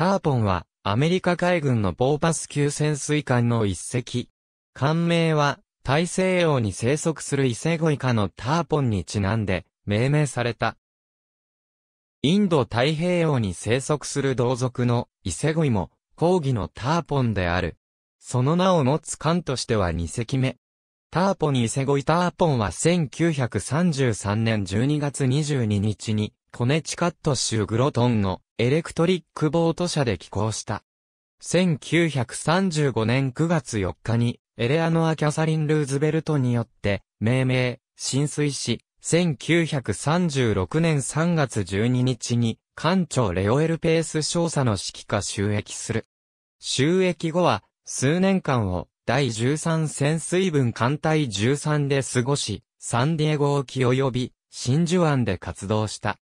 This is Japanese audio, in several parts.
ターポンは、アメリカ海軍のボーパス級潜水艦の一隻。艦名は、大西洋に生息するイセゴイカのターポンにちなんで、命名された。インド太平洋に生息する同族のイセゴイも、抗議のターポンである。その名を持つ艦としては2隻目。ターポンイセゴイターポンは1933年12月22日にコネチカット州グロトンのエレクトリックボート社で寄港した。1935年9月4日に、エレアノア・キャサリン・ルーズベルトによって、命名、浸水し、1936年3月12日に、艦長レオエル・ペース少佐の指揮下収益する。収益後は、数年間を、第13潜水分艦隊13で過ごし、サンディエゴ沖及び、真珠湾で活動した。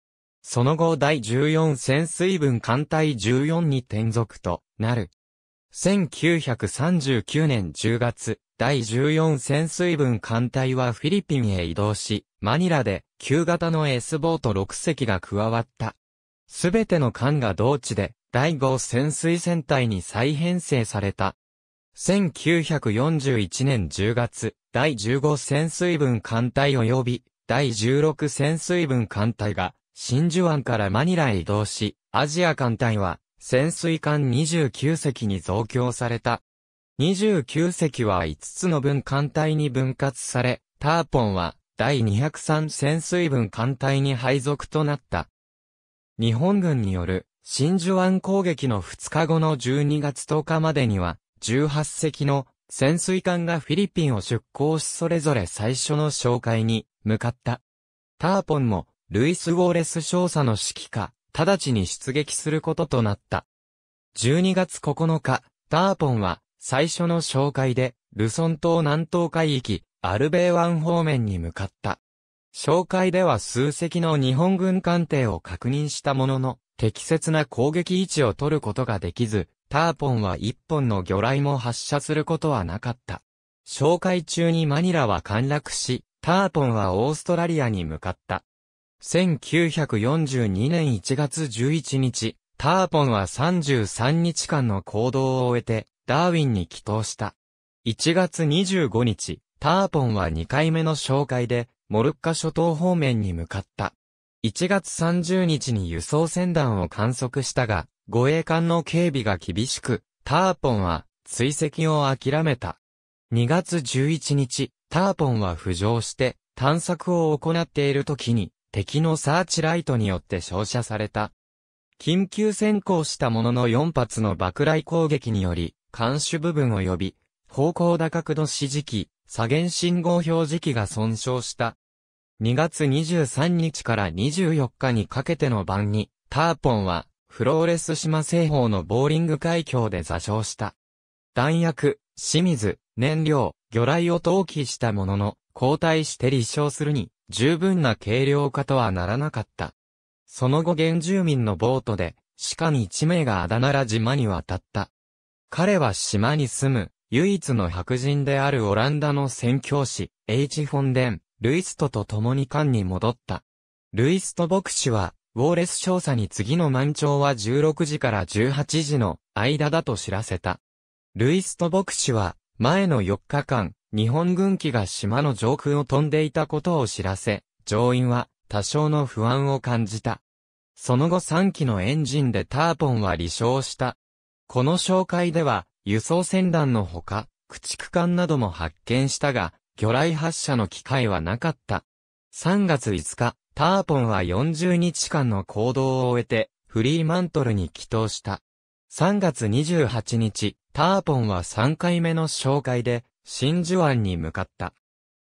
その後第14潜水分艦隊14に転属となる。1939年10月、第14潜水分艦隊はフィリピンへ移動し、マニラで旧型の S ボート6隻が加わった。すべての艦が同地で第5潜水船隊に再編成された。1941年10月、第15潜水分艦隊及び第16潜水分艦隊が真珠湾からマニラへ移動し、アジア艦隊は潜水艦29隻に増強された。29隻は5つの分艦隊に分割され、ターポンは第203潜水分艦隊に配属となった。日本軍による真珠湾攻撃の2日後の12月10日までには、18隻の潜水艦がフィリピンを出港しそれぞれ最初の紹介に向かった。ターポンもルイス・ウォーレス少佐の指揮下、直ちに出撃することとなった。12月9日、ターポンは、最初の紹介で、ルソン島南東海域、アルベイ湾方面に向かった。紹介では数隻の日本軍艦艇を確認したものの、適切な攻撃位置を取ることができず、ターポンは一本の魚雷も発射することはなかった。紹介中にマニラは陥落し、ターポンはオーストラリアに向かった。1942年1月11日、ターポンは33日間の行動を終えて、ダーウィンに帰投した。1月25日、ターポンは2回目の紹介で、モルッカ諸島方面に向かった。1月30日に輸送船団を観測したが、護衛艦の警備が厳しく、ターポンは追跡を諦めた。2月11日、ターポンは浮上して探索を行っている時に、敵のサーチライトによって照射された。緊急先行したものの4発の爆雷攻撃により、監視部分及び、方向打角度指示器、左舷信号表示器が損傷した。2月23日から24日にかけての晩に、ターポンは、フローレス島西方のボーリング海峡で座礁した。弾薬、清水、燃料、魚雷を投棄したものの、交代して立証するに十分な軽量化とはならなかった。その後原住民のボートで、鹿に一名があだなら島に渡った。彼は島に住む、唯一の白人であるオランダの宣教師、エイチ・フォンデン、ルイストと共に艦に戻った。ルイスト牧師は、ウォーレス少佐に次の満潮は16時から18時の間だと知らせた。ルイスト牧師は、前の4日間、日本軍機が島の上空を飛んでいたことを知らせ、乗員は多少の不安を感じた。その後3機のエンジンでターポンは離礁した。この紹介では、輸送船団のほか、駆逐艦なども発見したが、魚雷発射の機会はなかった。3月5日、ターポンは40日間の行動を終えて、フリーマントルに帰投した。3月28日、ターポンは3回目の紹介で、真珠湾に向かった。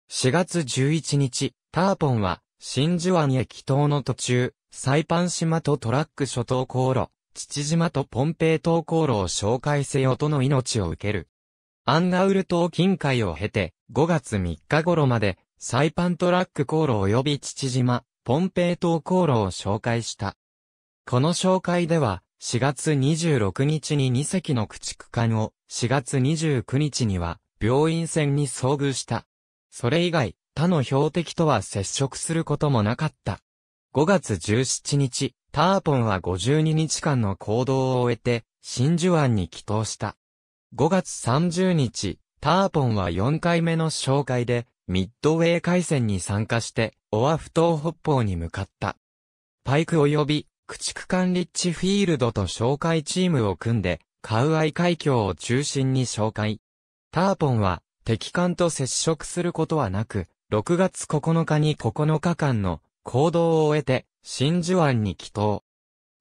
4月11日、ターポンは、真珠湾へ帰島の途中、サイパン島とトラック諸島航路、父島とポンペイ島航路を紹介せよとの命を受ける。アンガウル島近海を経て、5月3日頃まで、サイパントラック航路及び父島、ポンペイ島航路を紹介した。この紹介では、4月26日に2隻の駆逐艦を、4月29日には、病院船に遭遇した。それ以外、他の標的とは接触することもなかった。5月17日、ターポンは52日間の行動を終えて、真珠湾に帰投した。5月30日、ターポンは4回目の紹介で、ミッドウェー海戦に参加して、オアフ島北方に向かった。パイク及び、駆逐艦リッチフィールドと紹介チームを組んで、カウアイ海峡を中心に紹介。ターポンは敵艦と接触することはなく、6月9日に9日間の行動を終えて真珠湾に帰島。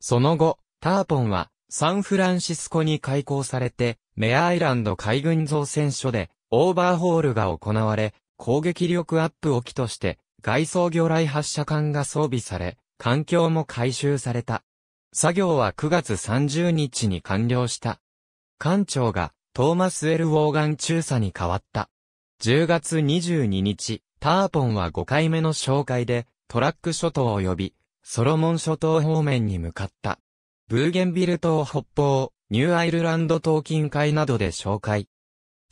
その後、ターポンはサンフランシスコに開港されて、メアアイランド海軍造船所でオーバーホールが行われ、攻撃力アップを機として外装魚雷発射艦が装備され、環境も回収された。作業は9月30日に完了した。艦長がトーマス・エル・ウォーガン中佐に変わった。10月22日、ターポンは5回目の紹介で、トラック諸島及び、ソロモン諸島方面に向かった。ブーゲンビル島北方、ニューアイルランド島近海などで紹介。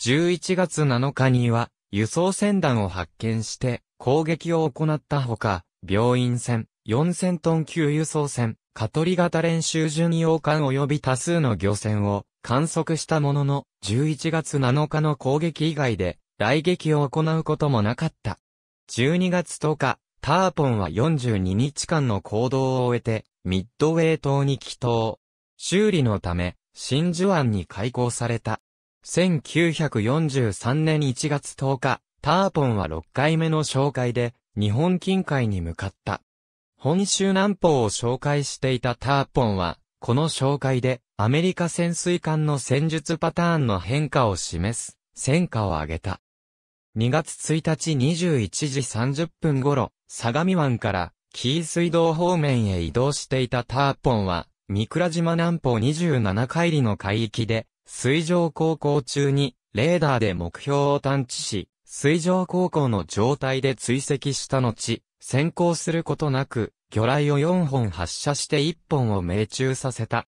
11月7日には、輸送船団を発見して、攻撃を行ったほか、病院船、4000トン級輸送船、カトリ型練習巡洋艦及び多数の漁船を観測したものの、11月7日の攻撃以外で、来撃を行うこともなかった。12月10日、ターポンは42日間の行動を終えて、ミッドウェー島に帰島。修理のため、真珠湾に開港された。1943年1月10日、ターポンは6回目の紹介で、日本近海に向かった。本州南方を紹介していたターポンは、この紹介で、アメリカ潜水艦の戦術パターンの変化を示す、戦果を上げた。2月1日21時30分頃、相模湾から紀伊水道方面へ移動していたターポンは、三倉島南方27海里の海域で、水上航行中に、レーダーで目標を探知し、水上航行の状態で追跡した後、先行することなく、魚雷を4本発射して1本を命中させた。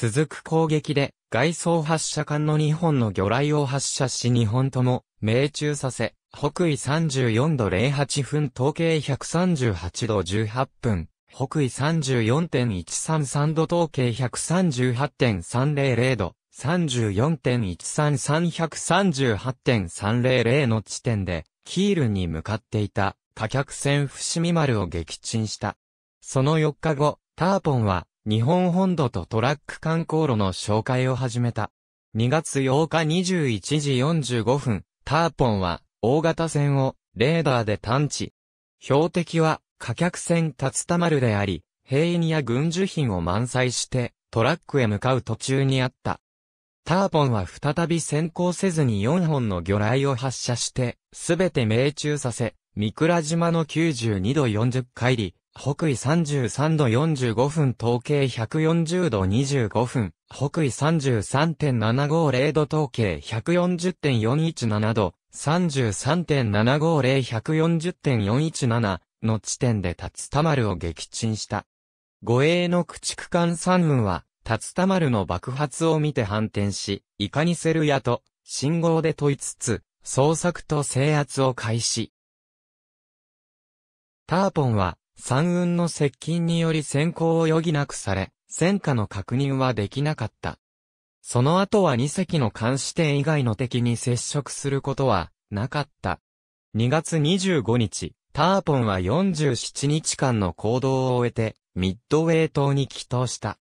続く攻撃で、外装発射艦の2本の魚雷を発射し2本とも、命中させ、北緯34度08分統計138度18分、北緯34.133度統計138.300度、34.133138.300の地点で、キールに向かっていた、火客船伏見丸を撃沈した。その4日後、ターポンは、日本本土とトラック観光路の紹介を始めた。2月8日21時45分、ターポンは大型船をレーダーで探知。標的は貨客船竜田丸であり、兵員や軍需品を満載してトラックへ向かう途中にあった。ターポンは再び先行せずに4本の魚雷を発射して、すべて命中させ、三倉島の92度40海里、北緯33度45分、統計140度25分、北緯33.750度統計140.417度、33.750140.417の地点で竜田丸を撃沈した。護衛の駆逐艦三軍は、竜田丸の爆発を見て反転し、イカニセルやと信号で問いつつ、捜索と制圧を開始。ターポンは、三雲の接近により先行を余儀なくされ、戦火の確認はできなかった。その後は二隻の監視点以外の敵に接触することはなかった。2月25日、ターポンは47日間の行動を終えて、ミッドウェイ島に帰島した。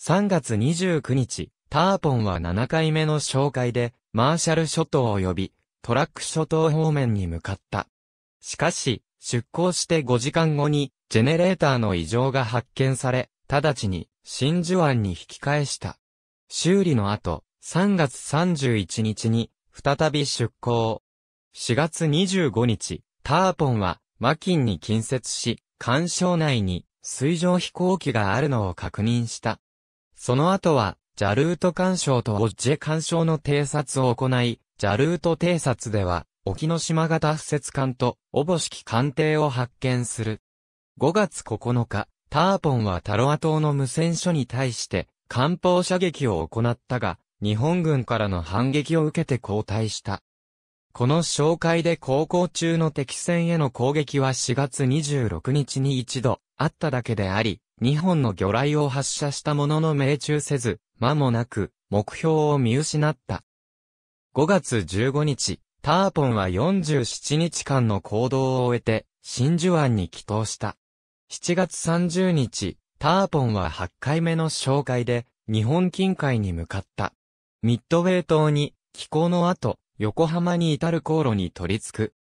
3月29日、ターポンは7回目の紹介で、マーシャル諸島及び、トラック諸島方面に向かった。しかし、出港して5時間後に、ジェネレーターの異常が発見され、直ちに、真珠湾に引き返した。修理の後、3月31日に、再び出港。4月25日、ターポンは、マキンに近接し、干渉内に、水上飛行機があるのを確認した。その後は、ジャルート干渉とオッジェ干渉の偵察を行い、ジャルート偵察では、沖ノ島型不設艦と、おぼしき艦艇を発見する。5月9日、ターポンはタロア島の無線所に対して、艦砲射撃を行ったが、日本軍からの反撃を受けて後退した。この紹介で航行中の敵船への攻撃は4月26日に一度あっただけであり、日本の魚雷を発射したものの命中せず、間もなく目標を見失った。5月15日、ターポンは47日間の行動を終えて、真珠湾に帰投した。7月30日、ターポンは8回目の紹介で、日本近海に向かった。ミッドウェイ島に、寄港の後、横浜に至る航路に取り付く。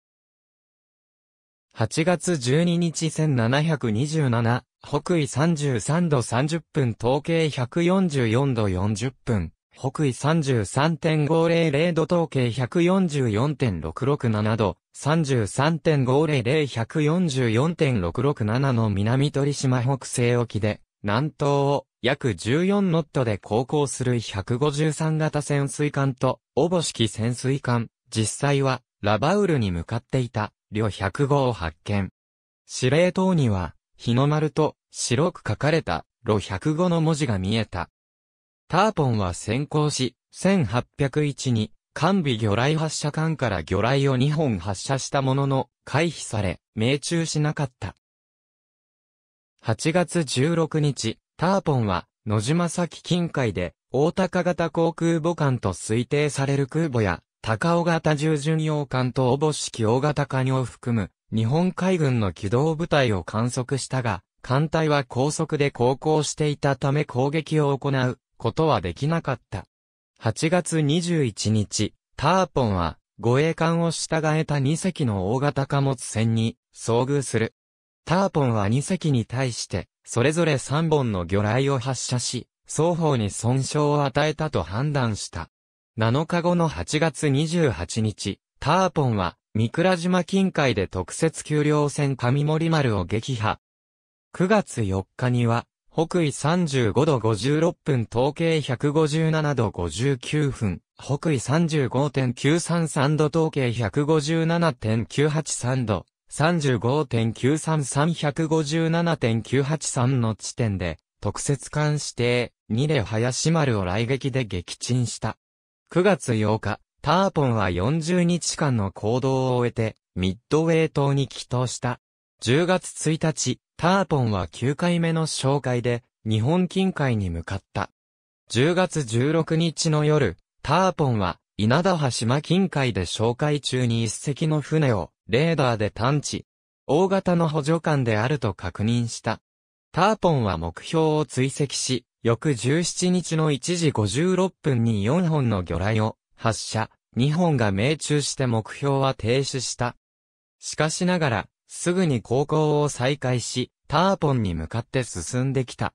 8月12日1727、北緯33度30分、東経144度40分、北緯33.500度統計144.667度、33.500144.667の南鳥島北西沖で、南東を約14ノットで航行する153型潜水艦と、おぼしき潜水艦、実際はラバウルに向かっていた、両1 0 5を発見。司令塔には、日の丸と白く書かれた、路105の文字が見えた。ターポンは先行し、1801に、完備魚雷発射管から魚雷を2本発射したものの、回避され、命中しなかった。8月16日、ターポンは、野島崎近海で、大高型航空母艦と推定される空母や、高尾型従巡洋艦とおぼき大型艦を含む、日本海軍の機動部隊を観測したが、艦隊は高速で航行していたため攻撃を行うことはできなかった。8月21日、ターポンは、護衛艦を従えた2隻の大型貨物船に遭遇する。ターポンは2隻に対して、それぞれ3本の魚雷を発射し、双方に損傷を与えたと判断した。7日後の8月28日、ターポンは、三倉島近海で特設給料船上森丸を撃破。9月4日には、北緯35度56分、統計157度59分、北緯35.933度、統計157.983度、35.933157.983の地点で、特設艦指定、二で林丸を来撃で撃沈した。9月8日、ターポンは40日間の行動を終えて、ミッドウェイ島に帰島した。10月1日、ターポンは9回目の紹介で、日本近海に向かった。10月16日の夜、ターポンは、稲田羽島近海で紹介中に一隻の船を、レーダーで探知。大型の補助艦であると確認した。ターポンは目標を追跡し、翌17日の1時56分に4本の魚雷を発射、2本が命中して目標は停止した。しかしながら、すぐに航行を再開し、ターポンに向かって進んできた。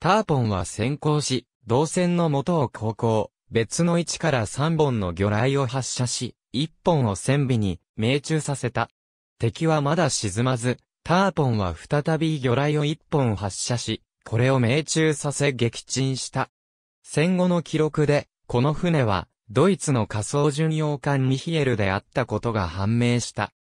ターポンは先行し、銅線の元を航行、別の位置から3本の魚雷を発射し、1本を船尾に命中させた。敵はまだ沈まず、ターポンは再び魚雷を1本発射し、これを命中させ撃沈した。戦後の記録で、この船は、ドイツの仮想巡洋艦ミヒエルであったことが判明した。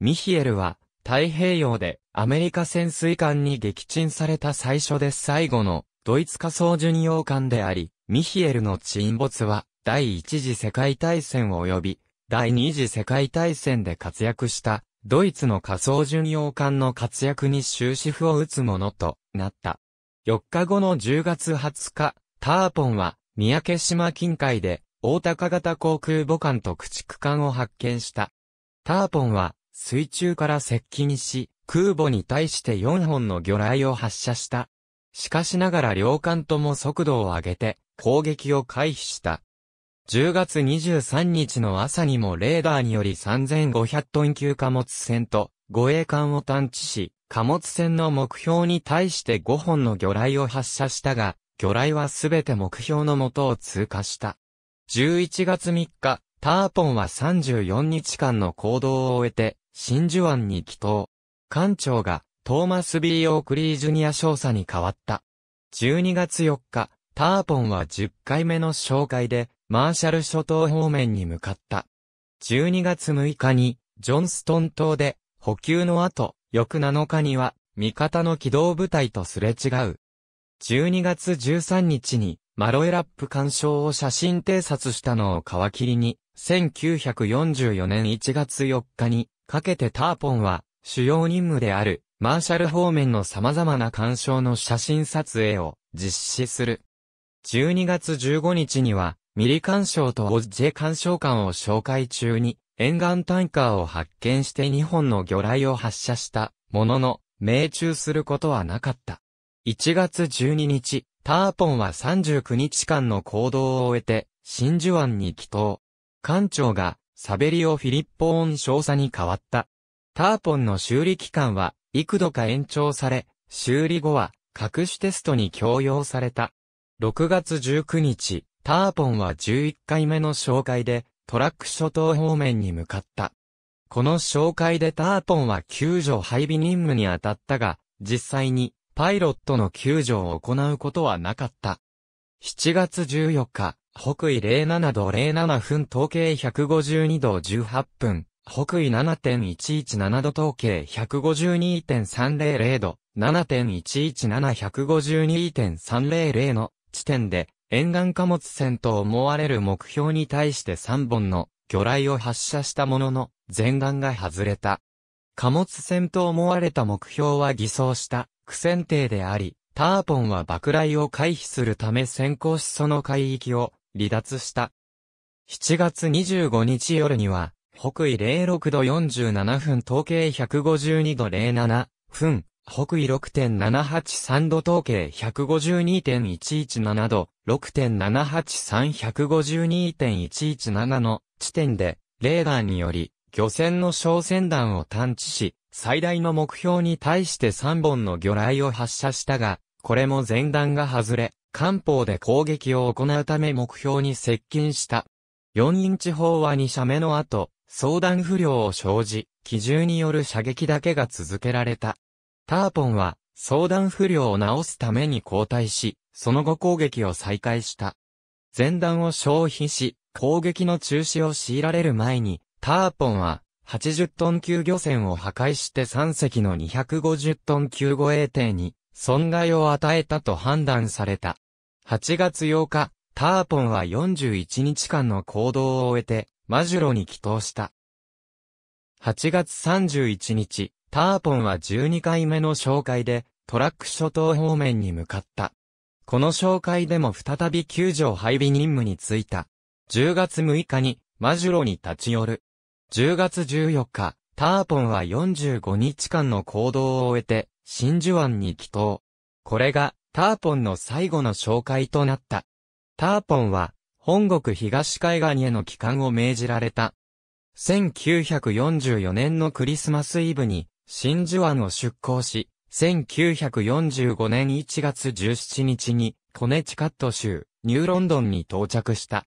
ミヒエルは、太平洋でアメリカ潜水艦に撃沈された最初で最後のドイツ仮想巡洋艦であり、ミヒエルの沈没は第一次世界大戦及び第二次世界大戦で活躍したドイツの仮想巡洋艦の活躍に終止符を打つものとなった。4日後の10月20日、ターポンは三宅島近海で大高型航空母艦と駆逐艦を発見した。ターポンは水中から接近し、空母に対して4本の魚雷を発射した。しかしながら両艦とも速度を上げて、攻撃を回避した。10月23日の朝にもレーダーにより3500トン級貨物船と護衛艦を探知し、貨物船の目標に対して5本の魚雷を発射したが、魚雷はすべて目標のもとを通過した。11月3日、ターポンは34日間の行動を終えて、真珠湾に帰島艦長がトーマス・ビー・オークリー・ジュニア少佐に変わった。12月4日、ターポンは10回目の紹介で、マーシャル諸島方面に向かった。12月6日に、ジョンストン島で、補給の後、翌7日には、味方の機動部隊とすれ違う。12月13日に、マロエラップ干渉を写真偵察したのを皮切りに、1944年1月4日に、かけてターポンは、主要任務である、マーシャル方面の様々な干渉の写真撮影を実施する。12月15日には、ミリ干渉とオッジェ干渉艦を紹介中に、沿岸タンカーを発見して2本の魚雷を発射したものの、命中することはなかった。1月12日、ターポンは39日間の行動を終えて、真珠湾に帰島。艦長がサベリオ・フィリッポーン少佐に変わった。ターポンの修理期間は幾度か延長され、修理後は各種テストに強要された。6月19日、ターポンは11回目の紹介でトラック諸島方面に向かった。この紹介でターポンは救助配備任務に当たったが、実際にパイロットの救助を行うことはなかった。7月14日、北緯07度07分統計152度18分、北緯7.117度統計152.300度、7.117152.300の地点で、沿岸貨物船と思われる目標に対して3本の魚雷を発射したものの、前岸が外れた。貨物船と思われた目標は偽装した苦戦艇であり、ターポンは爆雷を回避するため先行しその海域を離脱した。7月25日夜には、北緯06度47分統計152度07分、北緯6.783度統計152.117度、6.783152.117の地点で、レーダーにより、漁船の小船弾を探知し、最大の目標に対して3本の魚雷を発射したが、これも前段が外れ、漢方で攻撃を行うため目標に接近した。4インチ砲は2射目の後、相談不良を生じ、機銃による射撃だけが続けられた。ターポンは、相談不良を治すために交代し、その後攻撃を再開した。前段を消費し、攻撃の中止を強いられる前に、ターポンは、80トン級漁船を破壊して3隻の250トン級護衛艇に損害を与えたと判断された。8月8日、ターポンは41日間の行動を終えて、マジュロに祈祷した。8月31日、ターポンは12回目の紹介で、トラック諸島方面に向かった。この紹介でも再び救助配備任務に就いた。10月6日に、マジュロに立ち寄る。10月14日、ターポンは45日間の行動を終えて、真珠湾に帰島。これが、ターポンの最後の紹介となった。ターポンは、本国東海岸への帰還を命じられた。1944年のクリスマスイブに、真珠湾を出港し、1945年1月17日に、コネチカット州、ニューロンドンに到着した。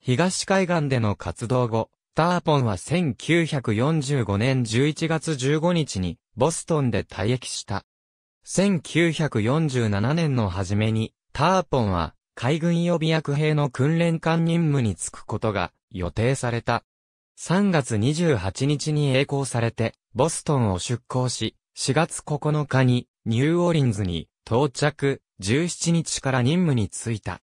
東海岸での活動後、ターポンは1945年11月15日に、ボストンで退役した。1947年の初めに、ターポンは海軍予備役兵の訓練艦任務に就くことが予定された。3月28日に栄光されて、ボストンを出港し、4月9日にニューオーリンズに到着、17日から任務に就いた。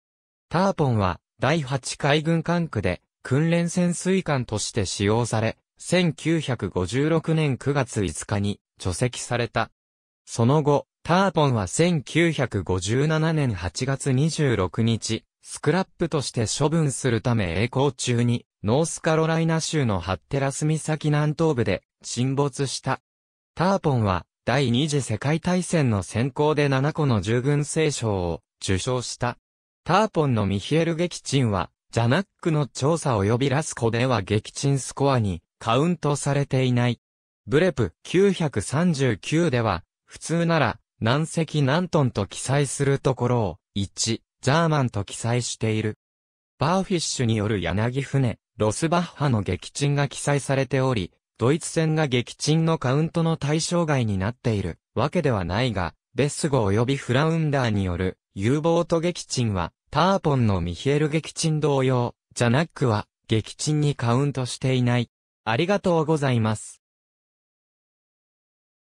ターポンは第8海軍艦区で訓練潜水艦として使用され、1956年9月5日に除籍された。その後、ターポンは1957年8月26日、スクラップとして処分するため栄光中に、ノースカロライナ州のハッテラス岬南東部で沈没した。ターポンは、第二次世界大戦の先行で7個の従軍聖賞を受賞した。ターポンのミヒエル撃沈は、ジャナックの調査及びラスコでは撃沈スコアにカウントされていない。ブレプ939では、普通なら、何石何トンと記載するところを、1、ジャーマンと記載している。バーフィッシュによる柳船、ロスバッハの撃沈が記載されており、ドイツ船が撃沈のカウントの対象外になっているわけではないが、ベスゴ及びフラウンダーによる U ボート撃沈は、ターポンのミヒエル撃沈同様、ジャナックは撃沈にカウントしていない。ありがとうございます。